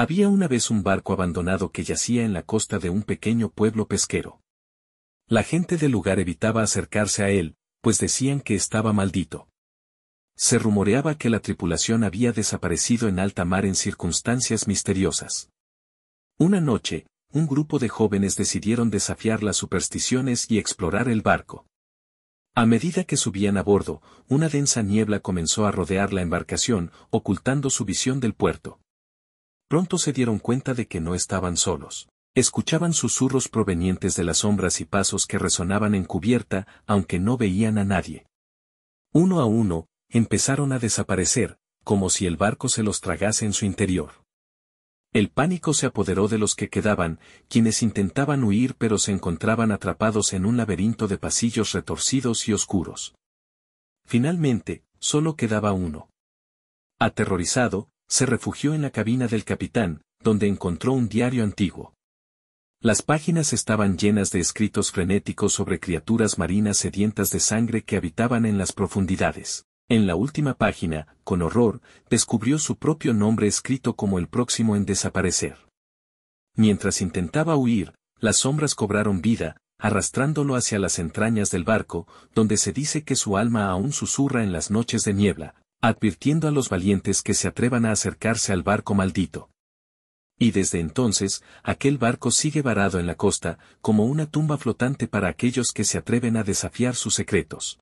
Había una vez un barco abandonado que yacía en la costa de un pequeño pueblo pesquero. La gente del lugar evitaba acercarse a él, pues decían que estaba maldito. Se rumoreaba que la tripulación había desaparecido en alta mar en circunstancias misteriosas. Una noche, un grupo de jóvenes decidieron desafiar las supersticiones y explorar el barco. A medida que subían a bordo, una densa niebla comenzó a rodear la embarcación, ocultando su visión del puerto pronto se dieron cuenta de que no estaban solos. Escuchaban susurros provenientes de las sombras y pasos que resonaban en cubierta, aunque no veían a nadie. Uno a uno, empezaron a desaparecer, como si el barco se los tragase en su interior. El pánico se apoderó de los que quedaban, quienes intentaban huir pero se encontraban atrapados en un laberinto de pasillos retorcidos y oscuros. Finalmente, solo quedaba uno. Aterrorizado, se refugió en la cabina del capitán, donde encontró un diario antiguo. Las páginas estaban llenas de escritos frenéticos sobre criaturas marinas sedientas de sangre que habitaban en las profundidades. En la última página, con horror, descubrió su propio nombre escrito como el próximo en desaparecer. Mientras intentaba huir, las sombras cobraron vida, arrastrándolo hacia las entrañas del barco, donde se dice que su alma aún susurra en las noches de niebla, advirtiendo a los valientes que se atrevan a acercarse al barco maldito. Y desde entonces, aquel barco sigue varado en la costa, como una tumba flotante para aquellos que se atreven a desafiar sus secretos.